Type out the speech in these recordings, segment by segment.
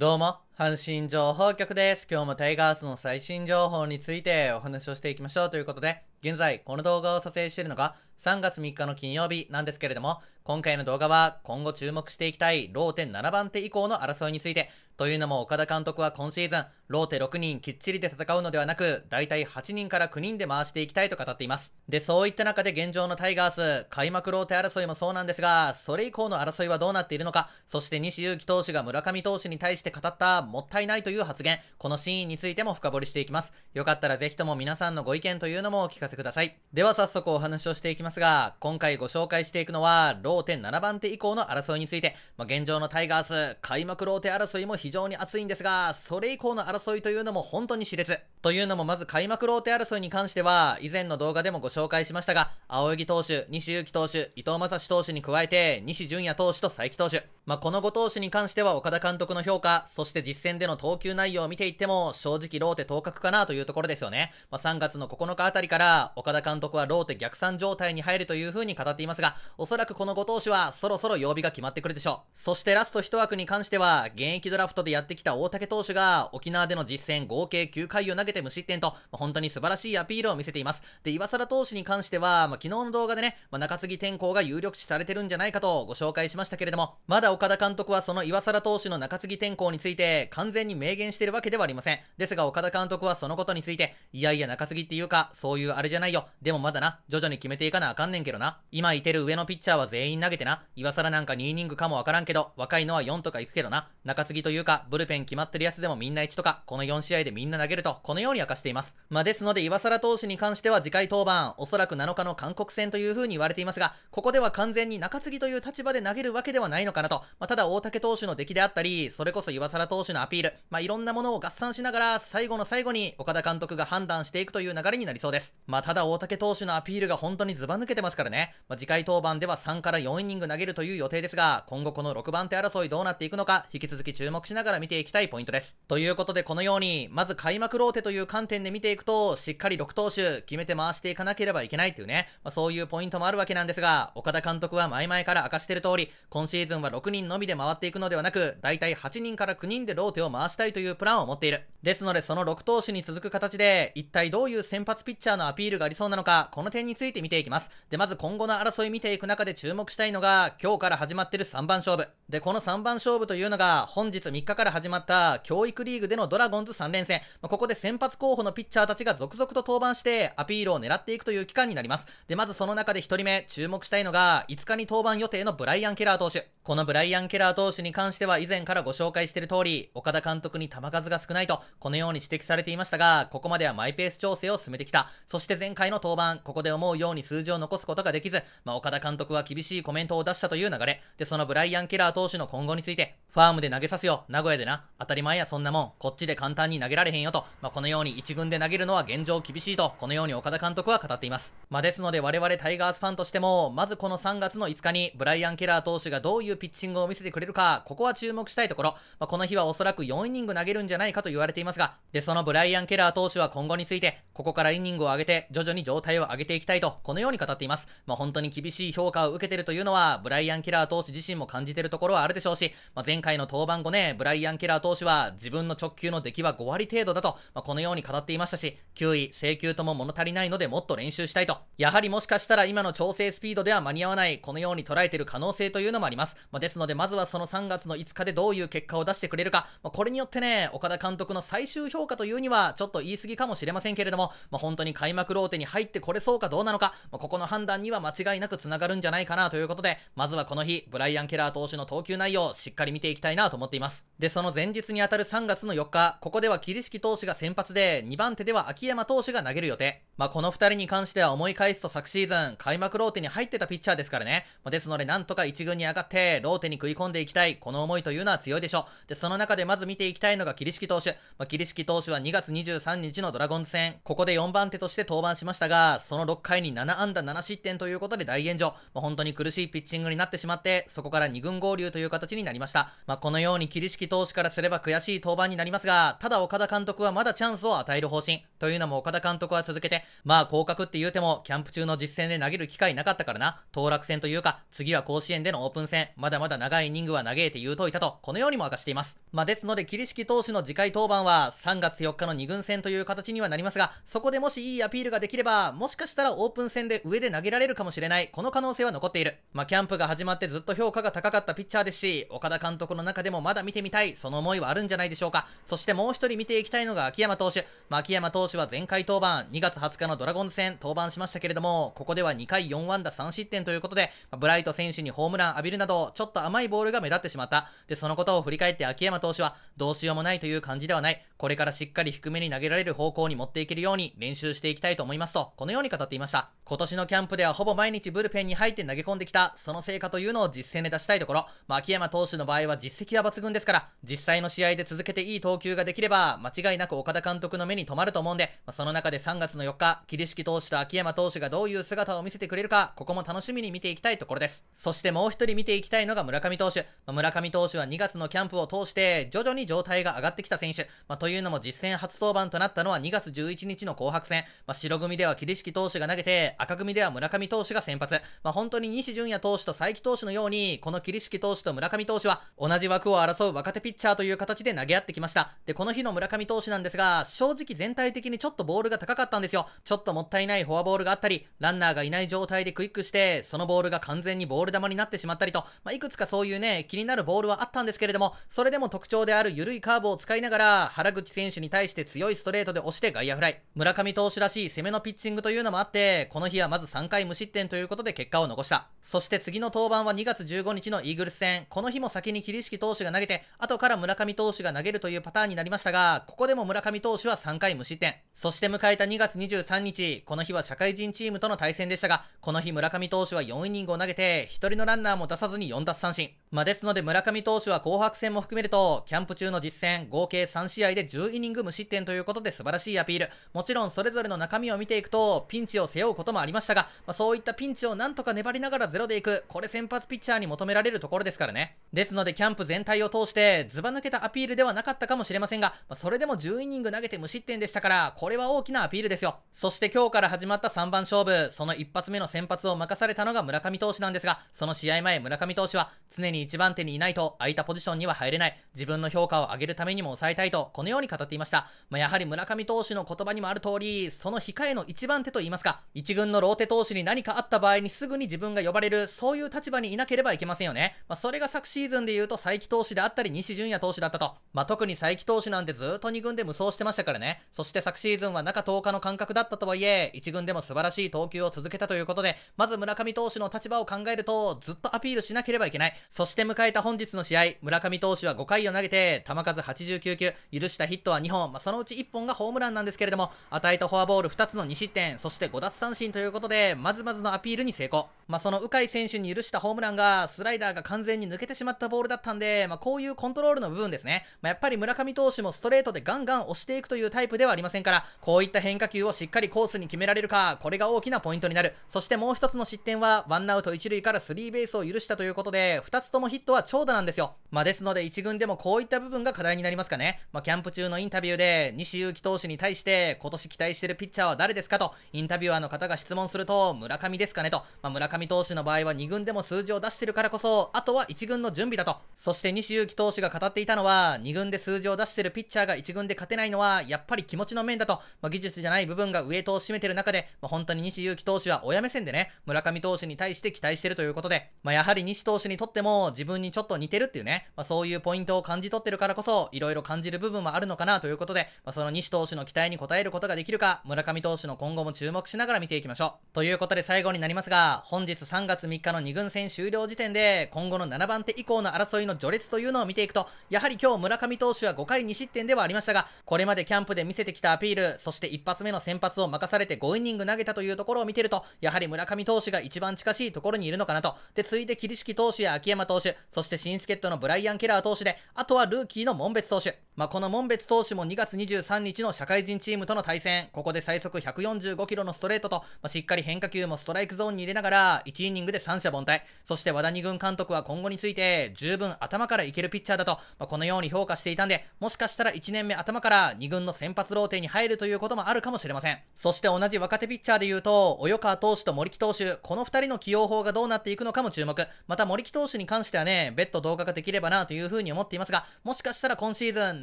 どうも、阪神情報局です。今日もタイガースの最新情報についてお話をしていきましょうということで、現在、この動画を撮影しているのが3月3日の金曜日なんですけれども、今回の動画は今後注目していきたいローテ7番手以降の争いについて、というのも岡田監督は今シーズン、ローテ6人きっちりで戦うのではなく、大体8人から9人で回していきたいと語っています。で、そういった中で現状のタイガース、開幕ローテ争いもそうなんですが、それ以降の争いはどうなっているのか、そして西勇輝投手が村上投手に対して語ったもったいないという発言、このシーンについても深掘りしていきます。よかったらぜひとも皆さんのご意見というのもお聞かせせください。では早速お話をしていきますが、今回ご紹介していくのは、0.7番手以降の争いについて、まあ、現状のタイガース、開幕ローテ争いも非常に熱いんですが、それ以降の争いというのも本当に熾烈。というのもまず開幕ローテ争いに関しては、以前の動画でもご紹介しましたが、青柳投手、西祐希投手、伊藤正史投手に加えて、西純也投手と佐伯投手。まあ、この5投手に関しては岡田監督の評価、そして実戦での投球内容を見ていっても、正直ローテ当格かなというところですよね。まあ、3月の9日あたりから、岡田監督はローテ逆算状態に入るという風に語っていますが、おそらくこの5投手はそろそろ曜日が決まってくるでしょう。そしてラスト1枠に関しては、現役ドラフトでやってきた大竹投手が、沖縄での実戦合計9回を投げげて無失点と、まあ、本当に素晴らしいアピールを見せています。で、岩沢投手に関しては、まあ、昨日の動画でね、まあ、中継ぎ天候が有力視されてるんじゃないかとご紹介しましたけれども、まだ岡田監督はその岩沢投手の中継ぎ天候について完全に明言してるわけではありません。ですが、岡田監督はそのことについて、いやいや中継ぎっていうか、そういうあれじゃないよ。でもまだな、徐々に決めていかなあかんねんけどな。今いてる上のピッチャーは全員投げてな。岩更なんか2イニングかもわからんけど、若いのは4とか行くけどな。中継ぎというか、ブルペン決まってるやつでもみんな1とか、この4試合でみんな投げると、こののように明かしています。まあ、ですので、岩沢投手に関しては次回登板、おそらく7日の韓国戦という風に言われていますが、ここでは完全に中継ぎという立場で投げるわけではないのかなと、まあ、ただ大竹投手の出来であったり、それこそ岩沢投手のアピール、まあ、いろんなものを合算しながら、最後の最後に岡田監督が判断していくという流れになりそうです。まあ、ただ大竹投手のアピールが本当にズバ抜けてますからね、まあ、次回登板では3から4イニング投げるという予定ですが、今後この6番手争いどうなっていくのか、引き続き注目しながら見ていきたいポイントです。ということで、このように、まず開幕ローテとという観点で見ていくと、しっかり6投手決めて回していかなければいけないっていうね、まあ、そういうポイントもあるわけなんですが、岡田監督は前々から明かしてる通り、今シーズンは6人のみで回っていくのではなく、だいたい8人から9人でローテを回したいというプランを持っている。ですので、その6投手に続く形で、一体どういう先発ピッチャーのアピールがありそうなのか、この点について見ていきます。で、まず今後の争い見ていく中で注目したいのが、今日から始まってる3番勝負。で、この3番勝負というのが、本日3日から始まった教育リーグでのドラゴンズ3連戦。まあ、ここで先発候補のピッチャーたちが続々と登板してアピールを狙っていくという期間になります。で、まずその中で1人目、注目したいのが、5日に登板予定のブライアン・ケラー投手。このブライアン・ケラー投手に関しては以前からご紹介している通り、岡田監督に球数が少ないと、このように指摘されていましたが、ここまではマイペース調整を進めてきた。そして前回の登板、ここで思うように数字を残すことができず、まあ、岡田監督は厳しいコメントを出したという流れ。で、そのブライアン・ケラー投手の今後について、ファームで投げさすよ、名古屋でな、当たり前やそんなもん、こっちで簡単に投げられへんよと、まあ、このように1軍で投げるのは現状厳しいと、このように岡田監督は語っています。まあ、ですので我々タイガースファンとしても、まずこの3月の5日に、ブライアン・ケラー投手がどういううピッチングを見せてくれるか、ここは注目したいところ、まあ、この日はおそらく4イニング投げるんじゃないかと言われていますが、で、そのブライアン・ケラー投手は今後について、ここからイニングを上げて、徐々に状態を上げていきたいと、このように語っています。まあ、本当に厳しい評価を受けてるというのは、ブライアン・ケラー投手自身も感じてるところはあるでしょうし、まあ、前回の登板後ね、ブライアン・ケラー投手は自分の直球の出来は5割程度だと、まあ、このように語っていましたし、9位、制球とも物足りないのでもっと練習したいと、やはりもしかしたら今の調整スピードでは間に合わない、このように捉えてる可能性というのもあります。まあ、ですので、まずはその3月の5日でどういう結果を出してくれるか、まあ、これによってね、岡田監督の最終評価というには、ちょっと言い過ぎかもしれませんけれども、まあ、本当に開幕ローテに入ってこれそうかどうなのか、まここの判断には間違いなく繋がるんじゃないかなということで、まずはこの日、ブライアン・ケラー投手の投球内容をしっかり見ていきたいなと思っています。で、その前日にあたる3月の4日、ここでは桐敷投手が先発で、2番手では秋山投手が投げる予定。まあ、この2人に関しては思い返すと昨シーズン、開幕ローテに入ってたピッチャーですからね。まあ、ですので、なんとか1軍に上がって、ローテに食い込んでいきたい。この思いというのは強いでしょう。で、その中でまず見ていきたいのが、桐敷投手。まあ、桐敷投手は2月23日のドラゴンズ戦、ここで4番手として登板しましたが、その6回に7安打7失点ということで大炎上。まあ、本当に苦しいピッチングになってしまって、そこから2軍合流という形になりました。まあ、このように桐敷投手からすれば悔しい登板になりますが、ただ岡田監督はまだチャンスを与える方針。というのも岡田監督は続けて、まあ降格って言うても、キャンプ中の実戦で投げる機会なかったからな。当落戦というか、次は甲子園でのオープン戦、まだまだ長いイニングはげえて言うといたと、このようにも明かしています。まあですので、桐敷投手の次回登板は3月4日の2軍戦という形にはなりますが、そこでもしいいアピールができれば、もしかしたらオープン戦で上で投げられるかもしれない、この可能性は残っている。まあキャンプが始まってずっと評価が高かったピッチャーですし、岡田監督の中でもまだ見てみたい、その思いはあるんじゃないでしょうか。そしてもう一人見ていきたいのが秋山投手。まあ秋山投手は前回登板、2月20 20日のドラゴンズ戦登板しましたけれども、ここでは2回4安打3失点ということで、ブライト選手にホームラン浴びるなど、ちょっと甘いボールが目立ってしまった。で、そのことを振り返って秋山投手は、どうしようもないという感じではない。これからしっかり低めに投げられる方向に持っていけるように練習していきたいと思いますと、このように語っていました。今年のキャンプではほぼ毎日ブルペンに入って投げ込んできた、その成果というのを実践で出したいところ、まあ、秋山投手の場合は実績は抜群ですから、実際の試合で続けていい投球ができれば、間違いなく岡田監督の目に留まると思うんで、まあ、その中で3月の4日、桐敷投手と秋山投手がどういう姿を見せてくれるか、ここも楽しみに見ていきたいところです。そしてもう一人見ていきたいのが村上投手。村上投手は2月のキャンプを通して、徐々に状態が上がってきた選手。まあいうのも実戦初登板となったのは2月11日の紅白戦。まあ、白組では桐敷投手が投げて、赤組では村上投手が先発。まあ、本当に西純也投手と佐伯投手のように、この桐敷投手と村上投手は同じ枠を争う若手ピッチャーという形で投げ合ってきました。で、この日の村上投手なんですが、正直全体的にちょっとボールが高かったんですよ。ちょっともったいないフォアボールがあったり、ランナーがいない状態でクイックして、そのボールが完全にボール球になってしまったりと、まあ、いくつかそういうね、気になるボールはあったんですけれども、それでも特徴である緩いカーブを使いながら、原口口選手に対して強いストレートで押して外野フライ。村上投手らしい攻めのピッチングというのもあって、この日はまず3回無失点ということで結果を残した。そして次の登板は2月15日のイーグルス戦。この日も先に桐敷投手が投げて、後から村上投手が投げるというパターンになりましたが、ここでも村上投手は3回無失点。そして迎えた2月23日、この日は社会人チームとの対戦でしたが、この日村上投手は4イニングを投げて、1人のランナーも出さずに4奪三振。まあ、ですので村上投手は紅白戦も含めると、キャンプ中の実戦、合計3試合で10イニング無失点ということで素晴らしいアピール。もちろんそれぞれの中身を見ていくと、ピンチを背負うこともありましたが、まあ、そういったピンチをなんとか粘りながらゼロでいく、これ先発ピッチャーに求められるところですからね。ですので、キャンプ全体を通して、ずば抜けたアピールではなかったかもしれませんが、まあ、それでも10イニング投げて無失点でしたから、これは大きなアピールですよ。そして今日から始まった3番勝負、その一発目の先発を任されたのが村上投手なんですが、その試合前、村上投手は、常に1番手にいないと、空いたポジションには入れない、自分の評価を上げるためにも抑えたいと、このように語っていました。まあ、やはり村上投手の言葉にもある通り、その控えの1番手といいますか、1軍のローテ投手に何かあった場合にすぐに自分が呼ばれる、そういう立場にいなければいけませんよね。まあ、それがシーズンで言うと佐伯投手であったり西純也投手だったと。まあ、特に佐伯投手なんてずっと2軍で無双してましたからね。そして昨シーズンは中10日の間隔だったとはいえ、1軍でも素晴らしい投球を続けたということで、まず村上投手の立場を考えると、ずっとアピールしなければいけない。そして迎えた本日の試合、村上投手は5回を投げて、球数89球、許したヒットは2本、まあ、そのうち1本がホームランなんですけれども、与えたフォアボール2つの2失点、そして5奪三振ということで、まずまずのアピールに成功。まあ、その鵜飼選手に許したホームランが、スライダーが完全に抜けてしままったボールだったんで、まあ、こういうコントロールの部分ですね。まあ、やっぱり村上投手もストレートでガンガン押していくというタイプではありませんから、こういった変化球をしっかりコースに決められるか、これが大きなポイントになる。そしてもう一つの失点は、ワンアウト一塁からスリーベースを許したということで、二つともヒットは長打なんですよ。まあ、ですので一軍でもこういった部分が課題になりますかね。まあ、キャンプ中のインタビューで、西勇輝投手に対して、今年期待してるピッチャーは誰ですかと、インタビュアーの方が質問すると、村上ですかねと、まあ、村上投手の場合は2軍でも数字を出してるからこそ、あとは1軍の準備だと。そして西勇輝投手が語っていたのは、2軍で数字を出してるピッチャーが1軍で勝てないのは、やっぱり気持ちの面だと、まあ、技術じゃない部分がウエイトを占めてる中で、まあ、本当に西勇輝投手は親目線でね、村上投手に対して期待してるということで、まあ、やはり西投手にとっても自分にちょっと似てるっていうね、まあ、そういうポイントを感じ取ってるからこそ、いろいろ感じる部分もあるのかなということで、まあ、その西投手の期待に応えることができるか、村上投手の今後も注目しながら見ていきましょう。ということで最後になりますが、本日3月3日の2軍戦終了時点で、今後の7番手以降降の争いの序列というのを見ていくと、やはり今日村上投手は5回2失点ではありましたが、これまでキャンプで見せてきたアピール、そして一発目の先発を任されて5イニング投げたというところを見てると、やはり村上投手が一番近しいところにいるのかなと。で、次いで桐敷投手や秋山投手、そして新助っ人のブライアン・ケラー投手で、あとはルーキーの門別投手。まあ、この門別投手も2月23日の社会人チームとの対戦、ここで最速145キロのストレートと、まあ、しっかり変化球もストライクゾーンに入れながら、1イニングで三者凡退。そして和田二軍監督は今後について、十分頭からいけるピッチャーだと、まあ、このように評価していたんで、もしかしたら1年目頭から2軍の先発ローテに入るということもあるかもしれません。そして同じ若手ピッチャーで言うと、及川投手と森木投手、この2人の起用法がどうなっていくのかも注目。また森木投手に関してはね、別途動画ができればなというふうに思っていますが、もしかしたら今シーズン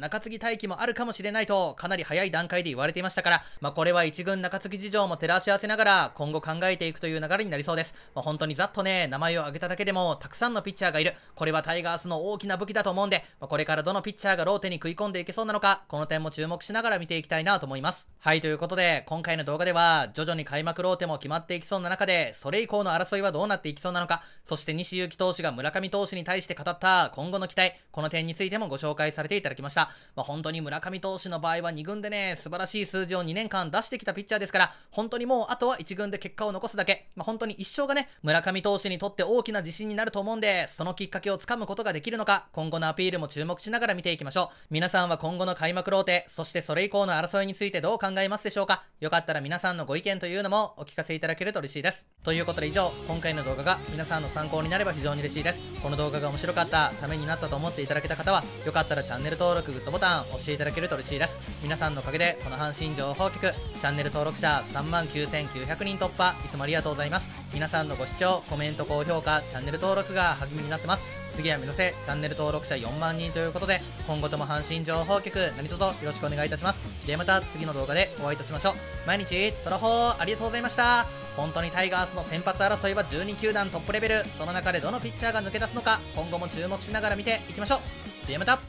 中継ぎ待機もあるかもしれないと、かなり早い段階で言われていましたから、まあ、これは1軍中継ぎ事情も照らし合わせながら、今後考えていくという流れになりそうです。まあ、本当にざっとね、名前を挙げただけでも、たくさんのピッチャーがいる。これはタイガースの大きな武器だと思うんで、まこれからどのピッチャーがローテに食い込んでいけそうなのか、この点も注目しながら見ていきたいなと思います。はい、ということで、今回の動画では、徐々に開幕ローテも決まっていきそうな中で、それ以降の争いはどうなっていきそうなのか、そして西勇輝投手が村上投手に対して語った今後の期待、この点についてもご紹介されていただきました。まあ、本当に村上投手の場合は2軍でね、素晴らしい数字を2年間出してきたピッチャーですから、本当にもうあとは1軍で結果を残すだけ、まあ、本当に一生がね、村上投手にとって大きな自信になると思うんで、そのきっかけをつかむことができるのか、今後のアピールも注目しながら見ていきましょう。皆さんは今後の開幕ローテ、そしてそれ以降の争いについてどう考えますでしょうかよかったら皆さんのご意見というのもお聞かせいただけると嬉しいです。ということで以上、今回の動画が皆さんの参考になれば非常に嬉しいです。この動画が面白かった、ためになったと思っていただけた方は、よかったらチャンネル登録、グッドボタン押していただけると嬉しいです。皆さんのおかげで、この阪神情報局、チャンネル登録者3万9900人突破、いつもありがとうございます。皆さんのご視聴、コメント、高評価、チャンネル登録が励みになってます。次は目指せ、チャンネル登録者4万人ということで、今後とも阪神情報局、何卒よろしくお願いいたします。ではまた次の動画でお会いいたしましょう。毎日、トラホーありがとうございました。本当にタイガースの先発争いは12球団トップレベル、その中でどのピッチャーが抜け出すのか、今後も注目しながら見ていきましょう。ではまた